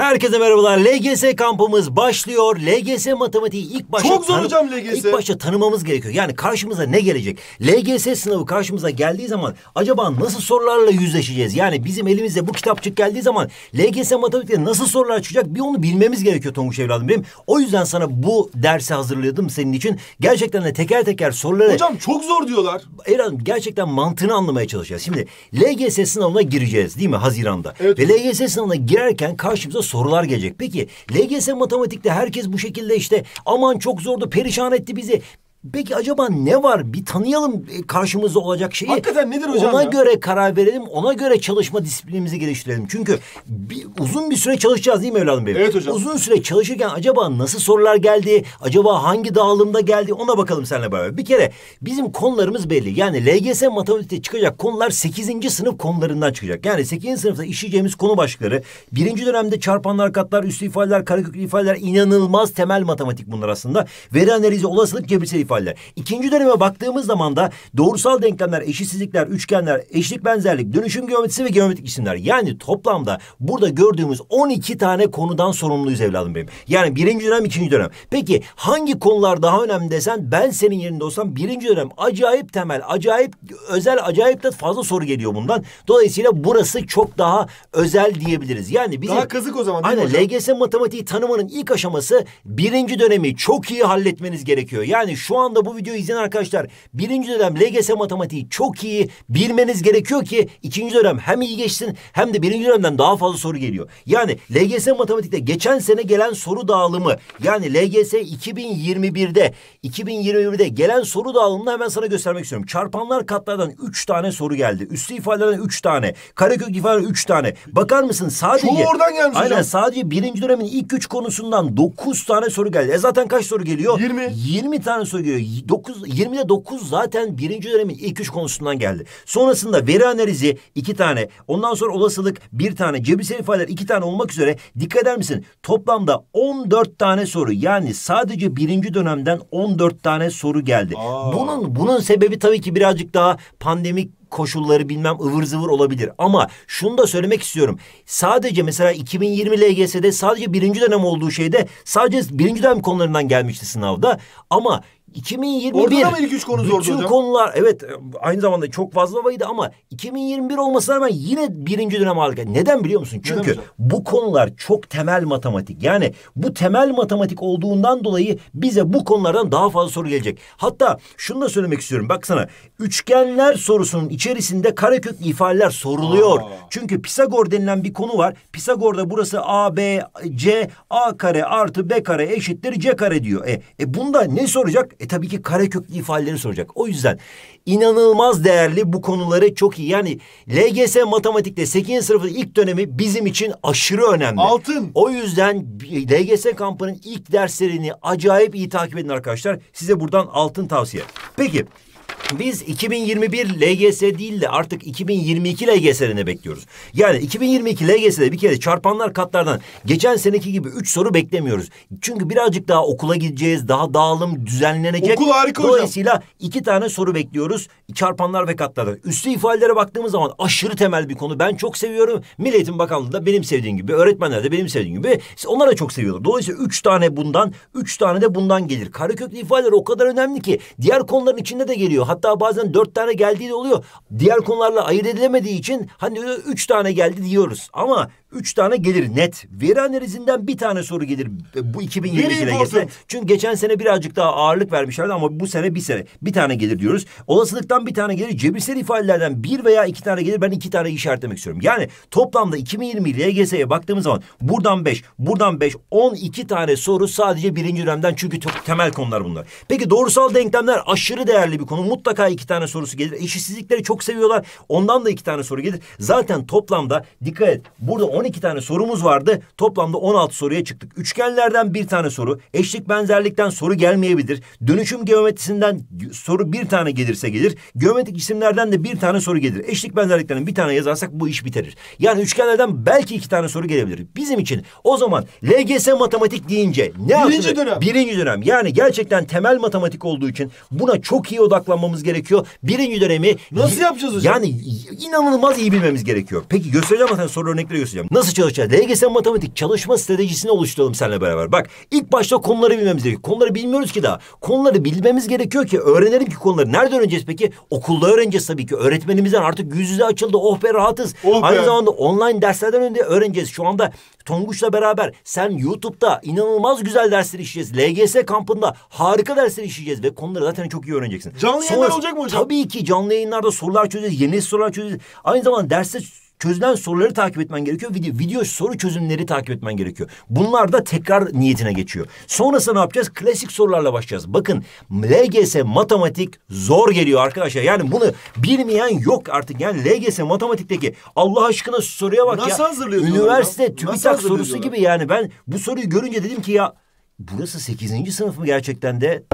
Herkese merhabalar. LGS kampımız başlıyor. LGS matematiği ilk başta... Çok zor hocam LGS. İlk başta tanımamız gerekiyor. Yani karşımıza ne gelecek? LGS sınavı karşımıza geldiği zaman acaba nasıl sorularla yüzleşeceğiz? Yani bizim elimizde bu kitapçık geldiği zaman LGS matematikte nasıl sorular çıkacak bir onu bilmemiz gerekiyor Tonguç evladım benim. O yüzden sana bu dersi hazırladım senin için. Gerçekten de teker teker soruları... Hocam çok zor diyorlar. Evladım gerçekten mantığını anlamaya çalışacağız. Şimdi LGS sınavına gireceğiz değil mi Haziran'da? Evet. Ve LGS sınavına girerken karşımıza sorular gelecek. Peki LGS matematikte herkes bu şekilde işte aman çok zordu perişan etti bizi. Peki acaba ne var? Bir tanıyalım e, karşımızda olacak şeyi. Hakikaten nedir hocam? Ona ya? göre karar verelim. Ona göre çalışma disiplinimizi geliştirelim. Çünkü bir, uzun bir süre çalışacağız değil mi evladım benim? Evet hocam. Uzun süre çalışırken acaba nasıl sorular geldi? Acaba hangi dağılımda geldi? Ona bakalım seninle beraber. Bir kere bizim konularımız belli. Yani LGS matematikte çıkacak konular 8. sınıf konularından çıkacak. Yani 8. sınıfta işleyeceğimiz konu başlıkları. Birinci dönemde çarpanlar, katlar, üslü ifadeler, kareköklü ifadeler inanılmaz temel matematik bunlar aslında. Veri analizi, olasılık, cebirsel istifaller. İkinci döneme baktığımız zaman da doğrusal denklemler, eşitsizlikler, üçgenler, eşlik benzerlik, dönüşüm geometrisi ve geometrik isimler. Yani toplamda burada gördüğümüz 12 tane konudan sorumluyuz evladım benim. Yani birinci dönem, ikinci dönem. Peki hangi konular daha önemli desen ben senin yerinde olsam birinci dönem acayip temel, acayip özel, acayip de fazla soru geliyor bundan. Dolayısıyla burası çok daha özel diyebiliriz. Yani bizim... Daha kazık o zaman değil aynen, mi hocam? LGS matematiği tanımanın ilk aşaması birinci dönemi çok iyi halletmeniz gerekiyor. Yani şu anda bu videoyu izleyen arkadaşlar birinci dönem LGS matematiği çok iyi bilmeniz gerekiyor ki ikinci dönem hem iyi geçsin hem de birinci dönemden daha fazla soru geliyor. Yani LGS matematikte geçen sene gelen soru dağılımı yani LGS 2021'de 2021'de gelen soru dağılımını hemen sana göstermek istiyorum. Çarpanlar katlardan üç tane soru geldi. Üstü ifadelerden üç tane. Karekök ifade üç tane. Bakar mısın sadece... Çoğu oradan gelmiş Aynen hocam. sadece birinci dönemin ilk üç konusundan dokuz tane soru geldi. E zaten kaç soru geliyor? 20. 20 tane soru geliyor geliyor. 9, 20'de 9 zaten birinci dönemin ilk üç konusundan geldi. Sonrasında veri analizi iki tane. Ondan sonra olasılık bir tane. Cebirsel ifadeler iki tane olmak üzere. Dikkat eder misin? Toplamda 14 tane soru. Yani sadece birinci dönemden 14 tane soru geldi. Aa. Bunun bunun sebebi tabii ki birazcık daha pandemik koşulları bilmem ıvır zıvır olabilir. Ama şunu da söylemek istiyorum. Sadece mesela 2020 LGS'de sadece birinci dönem olduğu şeyde sadece birinci dönem konularından gelmişti sınavda. Ama 2021. Orada mı ilk üç konu zordu bütün hocam? konular evet aynı zamanda çok fazla vaydı ama 2021 olmasına rağmen yine birinci dönem aldık. Neden biliyor musun? Çünkü hocam? bu konular çok temel matematik. Yani bu temel matematik olduğundan dolayı bize bu konulardan daha fazla soru gelecek. Hatta şunu da söylemek istiyorum. Baksana üçgenler sorusunun içerisinde karekök ifadeler soruluyor. Aa. Çünkü Pisagor denilen bir konu var. Pisagor'da burası A, B, C, A kare artı B kare eşittir C kare diyor. E, e bunda ne soracak? E tabii ki kare köklü ifadelerini soracak. O yüzden inanılmaz değerli bu konuları çok iyi. Yani LGS matematikte 8. sınıfın ilk dönemi bizim için aşırı önemli. Altın. O yüzden LGS kampının ilk derslerini acayip iyi takip edin arkadaşlar. Size buradan altın tavsiye. Peki biz 2021 LGS değil de artık 2022 LGS'lerini bekliyoruz. Yani 2022 LGS'de bir kere çarpanlar katlardan geçen seneki gibi üç soru beklemiyoruz. Çünkü birazcık daha okula gideceğiz. Daha dağılım düzenlenecek. Okul harika hocam. Dolayısıyla iki tane soru bekliyoruz. Çarpanlar ve katlardan. Üstü ifadelere baktığımız zaman aşırı temel bir konu. Ben çok seviyorum. Milli Eğitim Bakanlığı da benim sevdiğim gibi. Öğretmenler de benim sevdiğim gibi. Onlar da çok seviyorlar. Dolayısıyla üç tane bundan, üç tane de bundan gelir. Kareköklü ifadeler o kadar önemli ki diğer konuların içinde de geliyor geliyor. Hatta bazen dört tane geldiği de oluyor. Diğer konularla ayırt edilemediği için hani üç tane geldi diyoruz. Ama Üç tane gelir net. Veri analizinden bir tane soru gelir bu 2020 geçse. Çünkü geçen sene birazcık daha ağırlık vermişlerdi ama bu sene bir sene. Bir tane gelir diyoruz. Olasılıktan bir tane gelir. Cebirsel ifadelerden bir veya iki tane gelir. Ben iki tane işaretlemek istiyorum. Yani toplamda 2020 LGS'ye baktığımız zaman buradan beş, buradan beş, on iki tane soru sadece birinci dönemden. Çünkü temel konular bunlar. Peki doğrusal denklemler aşırı değerli bir konu. Mutlaka iki tane sorusu gelir. Eşitsizlikleri çok seviyorlar. Ondan da iki tane soru gelir. Zaten toplamda dikkat et. Burada 12 tane sorumuz vardı. Toplamda 16 soruya çıktık. Üçgenlerden bir tane soru, eşlik benzerlikten soru gelmeyebilir. Dönüşüm geometrisinden soru bir tane gelirse gelir. Geometrik isimlerden de bir tane soru gelir. Eşlik benzerliklerden bir tane yazarsak bu iş biterir. Yani üçgenlerden belki iki tane soru gelebilir. Bizim için o zaman LGS matematik deyince ne Birinci dönem. Birinci dönem. Yani gerçekten temel matematik olduğu için buna çok iyi odaklanmamız gerekiyor. Birinci dönemi... Nasıl yapacağız hocam? Yani inanılmaz iyi bilmemiz gerekiyor. Peki göstereceğim zaten soru örnekleri göstereceğim. Nasıl çalışacağız? DGS matematik çalışma stratejisini oluşturalım seninle beraber. Bak ilk başta konuları bilmemiz gerekiyor. Konuları bilmiyoruz ki daha. Konuları bilmemiz gerekiyor ki öğrenelim ki konuları. Nerede öğreneceğiz peki? Okulda öğreneceğiz tabii ki. Öğretmenimizden artık yüz yüze açıldı. Oh be rahatız. Oh be. Aynı zamanda online derslerden önce öğreneceğiz. Şu anda Tonguç'la beraber sen YouTube'da inanılmaz güzel dersler işleyeceğiz. LGS kampında harika dersler işleyeceğiz ve konuları zaten çok iyi öğreneceksin. Canlı yayınlar Sonra, olacak mı hocam? Tabii ki canlı yayınlarda sorular çözeceğiz. Yeni sorular çözeceğiz. Aynı zamanda derste çözülen soruları takip etmen gerekiyor. Video, video soru çözümleri takip etmen gerekiyor. Bunlar da tekrar niyetine geçiyor. Sonrasında ne yapacağız? Klasik sorularla başlayacağız. Bakın LGS matematik zor geliyor arkadaşlar. Yani bunu bilmeyen yok artık. Yani LGS matematikteki Allah aşkına soruya bak Nasıl ya. Hazırlıyorsun Üniversite ya? TÜBİTAK sorusu gibi yani. Ben bu soruyu görünce dedim ki ya burası sekizinci sınıf mı gerçekten de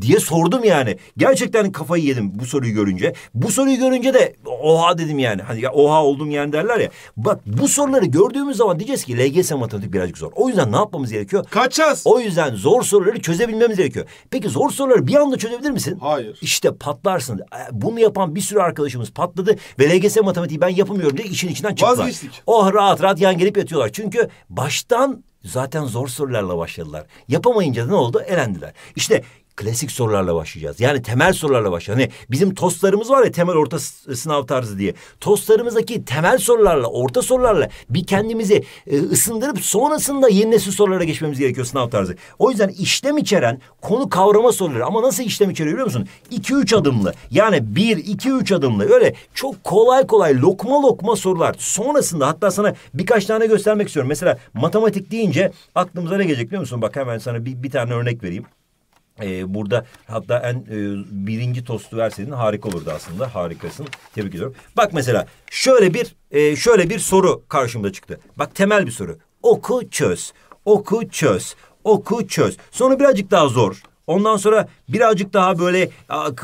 diye sordum yani. Gerçekten kafayı yedim bu soruyu görünce. Bu soruyu görünce de oha dedim yani. Hani ya, oha oldum yani derler ya. Bak bu soruları gördüğümüz zaman diyeceğiz ki LGS matematik birazcık zor. O yüzden ne yapmamız gerekiyor? Kaçacağız. O yüzden zor soruları çözebilmemiz gerekiyor. Peki zor soruları bir anda çözebilir misin? Hayır. İşte patlarsın. E, bunu yapan bir sürü arkadaşımız patladı ve LGS matematiği ben yapamıyorum diye işin içinden çıktılar. Vazgeçtik. Oh rahat rahat yan gelip yatıyorlar. Çünkü baştan zaten zor sorularla başladılar. Yapamayınca da ne oldu? Elendiler. İşte klasik sorularla başlayacağız. Yani temel sorularla başlayacağız. Hani bizim tostlarımız var ya temel orta sınav tarzı diye. Tostlarımızdaki temel sorularla, orta sorularla bir kendimizi e, ısındırıp sonrasında yeni nesil sorulara geçmemiz gerekiyor sınav tarzı. O yüzden işlem içeren konu kavrama soruları ama nasıl işlem içeriyor biliyor musun? 2-3 adımlı yani 1-2-3 adımlı öyle çok kolay kolay lokma lokma sorular. Sonrasında hatta sana birkaç tane göstermek istiyorum. Mesela matematik deyince aklımıza ne gelecek biliyor musun? Bak hemen sana bir, bir tane örnek vereyim. Ee, burada hatta en e, birinci tostu verseydin harika olurdu aslında. Harikasın. Tebrik ediyorum. Bak mesela şöyle bir e, şöyle bir soru karşımda çıktı. Bak temel bir soru. Oku çöz. Oku çöz. Oku çöz. Sonra birazcık daha zor. Ondan sonra birazcık daha böyle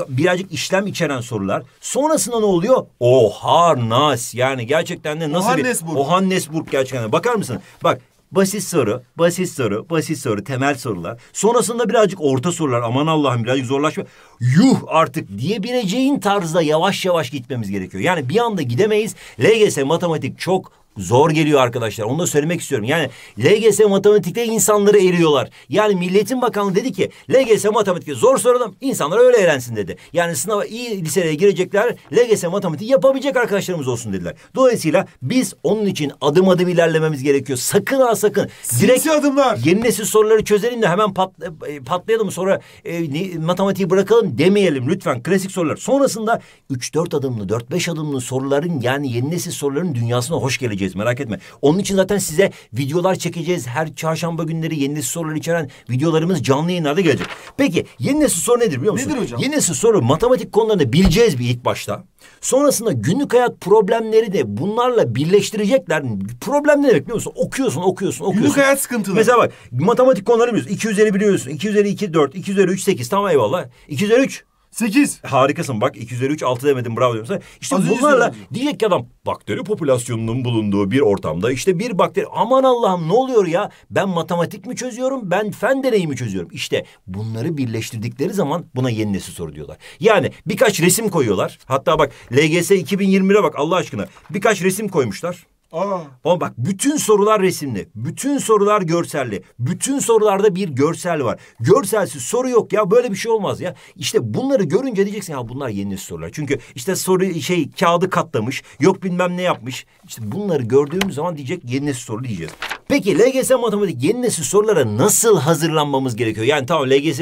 birazcık işlem içeren sorular. Sonrasında ne oluyor? Oharnas yani gerçekten de nasıl Ohannesburg. bir Ohannesburg gerçekten. Bakar mısın? Bak Basit soru, basit soru, basit soru, temel sorular. Sonrasında birazcık orta sorular. Aman Allah'ım birazcık zorlaşma. Yuh artık diyebileceğin tarzda yavaş yavaş gitmemiz gerekiyor. Yani bir anda gidemeyiz. LGS matematik çok zor geliyor arkadaşlar. Onu da söylemek istiyorum. Yani LGS matematikte insanları eriyorlar. Yani Milletin Bakanlığı dedi ki LGS matematikte zor soralım insanlar öyle öğrensin dedi. Yani sınava iyi liselere girecekler LGS matematik yapabilecek arkadaşlarımız olsun dediler. Dolayısıyla biz onun için adım adım ilerlememiz gerekiyor. Sakın ha sakın. Direkt Sinsi adımlar. Yeni nesil soruları çözelim de hemen pat, e, patlayalım sonra e, ne, matematiği bırakalım demeyelim lütfen klasik sorular. Sonrasında üç dört adımlı dört beş adımlı soruların yani yeni nesil soruların dünyasına hoş geleceğiz vereceğiz merak etme. Onun için zaten size videolar çekeceğiz. Her çarşamba günleri yeni nesil soruları içeren videolarımız canlı yayınlarda gelecek. Peki yeni nesil soru nedir biliyor musun? Nedir hocam? Yeni nesil soru matematik konularını bileceğiz bir ilk başta. Sonrasında günlük hayat problemleri de bunlarla birleştirecekler. Problem ne demek biliyor musun? Okuyorsun, okuyorsun, okuyorsun. Günlük hayat sıkıntıları. Mesela bak matematik konuları biliyorsun. 2 üzeri biliyorsun. 2 üzeri 2 4, 2 üzeri 3 8 tamam eyvallah. 2 üzeri 3 Sekiz. Harikasın bak 2 6 demedim bravo diyorum sana. İşte Az bunlarla diyecek ki adam bakteri popülasyonunun bulunduğu bir ortamda işte bir bakteri aman Allah'ım ne oluyor ya ben matematik mi çözüyorum ben fen deneyi mi çözüyorum. İşte bunları birleştirdikleri zaman buna yeni nesil soru diyorlar. Yani birkaç resim koyuyorlar hatta bak LGS 2021'e bak Allah aşkına birkaç resim koymuşlar. Aa. Ama bak bütün sorular resimli. Bütün sorular görselli. Bütün sorularda bir görsel var. Görselsiz soru yok ya. Böyle bir şey olmaz ya. İşte bunları görünce diyeceksin ya bunlar yeni sorular. Çünkü işte soru şey kağıdı katlamış. Yok bilmem ne yapmış. İşte bunları gördüğümüz zaman diyecek yeni soru diyeceğiz. Peki LGS matematik yeni nesil sorulara nasıl hazırlanmamız gerekiyor? Yani tamam LGS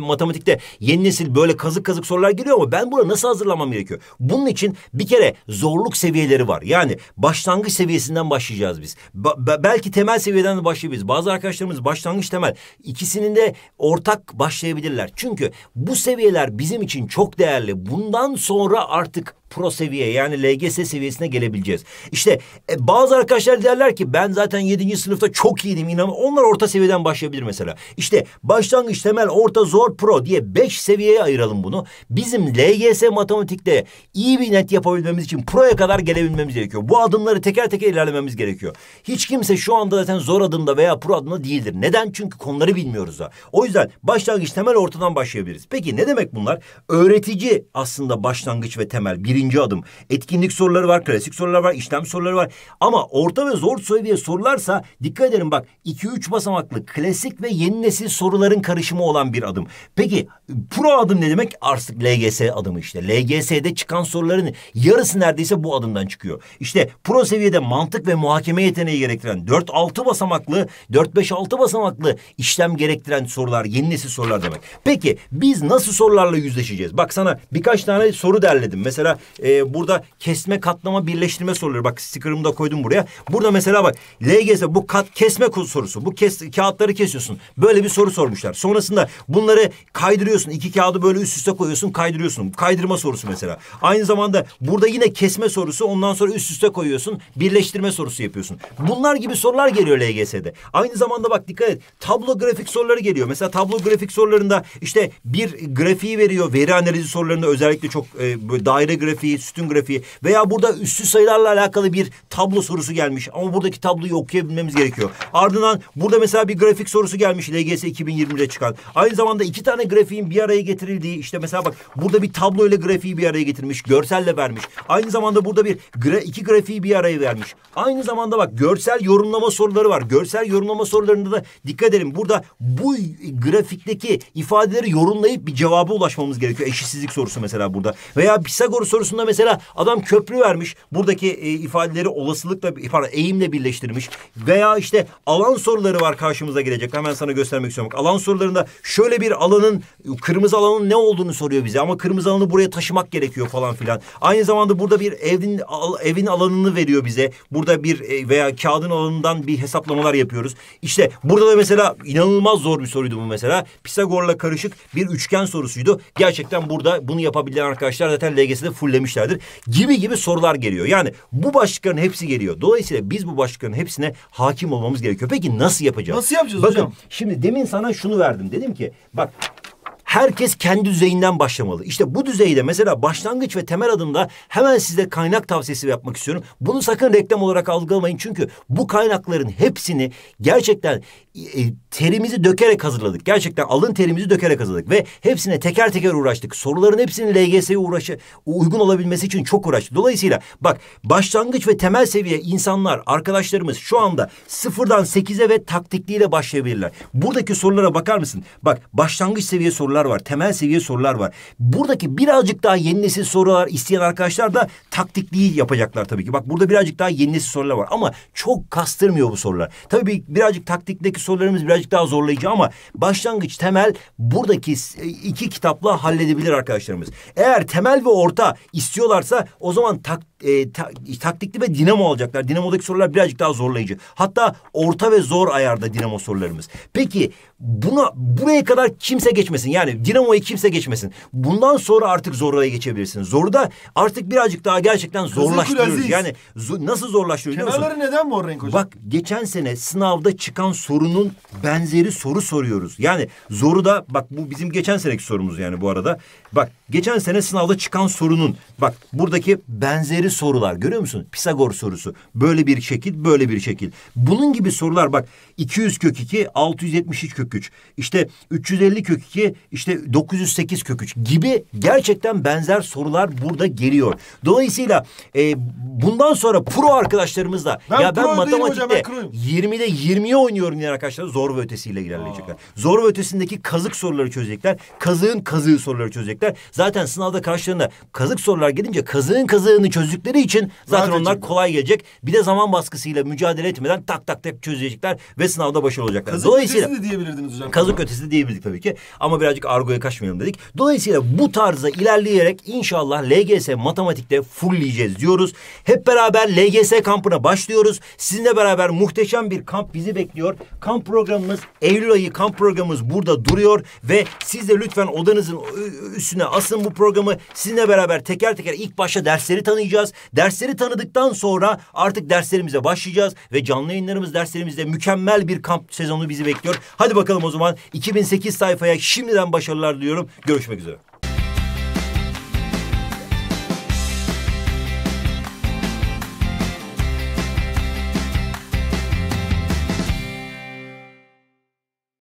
matematikte yeni nesil böyle kazık kazık sorular geliyor ama ben buna nasıl hazırlanmam gerekiyor? Bunun için bir kere zorluk seviyeleri var. Yani başlangıç seviyesinden başlayacağız biz. Ba belki temel seviyeden de başlayabiliriz. Bazı arkadaşlarımız başlangıç temel. İkisinin de ortak başlayabilirler. Çünkü bu seviyeler bizim için çok değerli. Bundan sonra artık pro seviye yani LGS seviyesine gelebileceğiz. İşte e, bazı arkadaşlar derler ki ben zaten yedinci sınıfta çok iyiydim inan. Onlar orta seviyeden başlayabilir mesela. İşte başlangıç, temel, orta, zor, pro diye beş seviyeye ayıralım bunu. Bizim LGS matematikte iyi bir net yapabilmemiz için proya kadar gelebilmemiz gerekiyor. Bu adımları teker teker ilerlememiz gerekiyor. Hiç kimse şu anda zaten zor adımda veya pro adımda değildir. Neden? Çünkü konuları bilmiyoruz da. O yüzden başlangıç, temel, ortadan başlayabiliriz. Peki ne demek bunlar? Öğretici aslında başlangıç ve temel. Birinci birinci adım. Etkinlik soruları var, klasik sorular var, işlem soruları var. Ama orta ve zor seviye sorularsa dikkat edin bak iki üç basamaklı klasik ve yeni nesil soruların karışımı olan bir adım. Peki pro adım ne demek? Artık LGS adımı işte. LGS'de çıkan soruların yarısı neredeyse bu adımdan çıkıyor. İşte pro seviyede mantık ve muhakeme yeteneği gerektiren dört altı basamaklı, dört beş altı basamaklı işlem gerektiren sorular, yeni nesil sorular demek. Peki biz nasıl sorularla yüzleşeceğiz? Bak sana birkaç tane soru derledim. Mesela e, burada kesme, katlama, birleştirme soruları. Bak sticker'ımı da koydum buraya. Burada mesela bak LGS bu kat kesme sorusu. Bu kes, kağıtları kesiyorsun. Böyle bir soru sormuşlar. Sonrasında bunları kaydırıyorsun. İki kağıdı böyle üst üste koyuyorsun, kaydırıyorsun. Kaydırma sorusu mesela. Aynı zamanda burada yine kesme sorusu. Ondan sonra üst üste koyuyorsun. Birleştirme sorusu yapıyorsun. Bunlar gibi sorular geliyor LGS'de. Aynı zamanda bak dikkat et. Tablo grafik soruları geliyor. Mesela tablo grafik sorularında işte bir grafiği veriyor. Veri analizi sorularında özellikle çok e, daire grafik grafiği, sütun grafiği veya burada üstü sayılarla alakalı bir tablo sorusu gelmiş. Ama buradaki tabloyu okuyabilmemiz gerekiyor. Ardından burada mesela bir grafik sorusu gelmiş LGS 2020'de çıkan. Aynı zamanda iki tane grafiğin bir araya getirildiği işte mesela bak burada bir tablo ile grafiği bir araya getirmiş. Görselle vermiş. Aynı zamanda burada bir gra iki grafiği bir araya vermiş. Aynı zamanda bak görsel yorumlama soruları var. Görsel yorumlama sorularında da dikkat edelim. Burada bu grafikteki ifadeleri yorumlayıp bir cevaba ulaşmamız gerekiyor. Eşitsizlik sorusu mesela burada. Veya Pisagor sorusu konusunda mesela adam köprü vermiş. Buradaki e, ifadeleri olasılıkla pardon, eğimle birleştirmiş. Veya işte alan soruları var karşımıza gelecek. Hemen sana göstermek istiyorum. Alan sorularında şöyle bir alanın kırmızı alanın ne olduğunu soruyor bize. Ama kırmızı alanı buraya taşımak gerekiyor falan filan. Aynı zamanda burada bir evin al, evin alanını veriyor bize. Burada bir e, veya kağıdın alanından bir hesaplamalar yapıyoruz. İşte burada da mesela inanılmaz zor bir soruydu bu mesela. Pisagor'la karışık bir üçgen sorusuydu. Gerçekten burada bunu yapabilen arkadaşlar zaten LGS'de full kabullemişlerdir gibi gibi sorular geliyor. Yani bu başlıkların hepsi geliyor. Dolayısıyla biz bu başlıkların hepsine hakim olmamız gerekiyor. Peki nasıl yapacağız? Nasıl yapacağız Bakın, hocam? Bakın şimdi demin sana şunu verdim. Dedim ki bak herkes kendi düzeyinden başlamalı. İşte bu düzeyde mesela başlangıç ve temel adımda hemen size kaynak tavsiyesi yapmak istiyorum. Bunu sakın reklam olarak algılamayın çünkü bu kaynakların hepsini gerçekten e, terimizi dökerek hazırladık. Gerçekten alın terimizi dökerek hazırladık ve hepsine teker teker uğraştık. Soruların hepsinin LGS'ye uğraşı uygun olabilmesi için çok uğraştık. Dolayısıyla bak başlangıç ve temel seviye insanlar, arkadaşlarımız şu anda sıfırdan sekize ve taktikliyle başlayabilirler. Buradaki sorulara bakar mısın? Bak başlangıç seviye sorular sorular var. Temel seviye sorular var. Buradaki birazcık daha yeni nesil sorular isteyen arkadaşlar da taktikliği yapacaklar tabii ki. Bak burada birazcık daha yeni nesil sorular var ama çok kastırmıyor bu sorular. Tabii birazcık taktikteki sorularımız birazcık daha zorlayıcı ama başlangıç temel buradaki e, iki kitapla halledebilir arkadaşlarımız. Eğer temel ve orta istiyorlarsa o zaman tak, e, ta, taktikli ve dinamo alacaklar. Dinamodaki sorular birazcık daha zorlayıcı. Hatta orta ve zor ayarda dinamo sorularımız. Peki buna buraya kadar kimse geçmesin. Yani yani Dinamo'yu kimse geçmesin. Bundan sonra artık Zorlu'ya geçebilirsin. Zoru artık birazcık daha gerçekten zorlaştırıyoruz. Yani nasıl zorlaştırıyoruz Kenarları neden mor renk hocam? Bak geçen sene sınavda çıkan sorunun benzeri soru soruyoruz. Yani zoru bak bu bizim geçen seneki sorumuz yani bu arada. Bak Geçen sene sınavda çıkan sorunun bak buradaki benzeri sorular görüyor musun? Pisagor sorusu. Böyle bir şekil, böyle bir şekil. Bunun gibi sorular bak 200 kök 2, 673 kök 3. İşte 350 kök 2, işte 908 kök 3 gibi gerçekten benzer sorular burada geliyor. Dolayısıyla e, bundan sonra pro arkadaşlarımızla ben ya ben matematikte hocam, ben kroyum. 20'de 20'ye oynuyorum diyen arkadaşlar zor ve ötesiyle ilerleyecekler. Aa. Zor ve ötesindeki kazık soruları çözecekler. Kazığın kazığı soruları çözecekler. Zaten Zaten sınavda karşılarına kazık sorular gelince kazığın kazığını çözdükleri için zaten, zaten onlar kolay gelecek. Bir de zaman baskısıyla mücadele etmeden tak tak tak çözecekler ve sınavda başarılı olacaklar. Kazık Dolayısıyla, ötesi de diyebilirdiniz hocam. Kazık ötesi de diyebilirdik tabii ki. Ama birazcık argoya kaçmayalım dedik. Dolayısıyla bu tarzda ilerleyerek inşallah LGS matematikte fullleyeceğiz diyoruz. Hep beraber LGS kampına başlıyoruz. Sizinle beraber muhteşem bir kamp bizi bekliyor. Kamp programımız Eylül ayı kamp programımız burada duruyor ve siz de lütfen odanızın üstüne asın başlasın bu programı. Sizinle beraber teker teker ilk başta dersleri tanıyacağız. Dersleri tanıdıktan sonra artık derslerimize başlayacağız. Ve canlı yayınlarımız derslerimizde mükemmel bir kamp sezonu bizi bekliyor. Hadi bakalım o zaman 2008 sayfaya şimdiden başarılar diliyorum. Görüşmek üzere.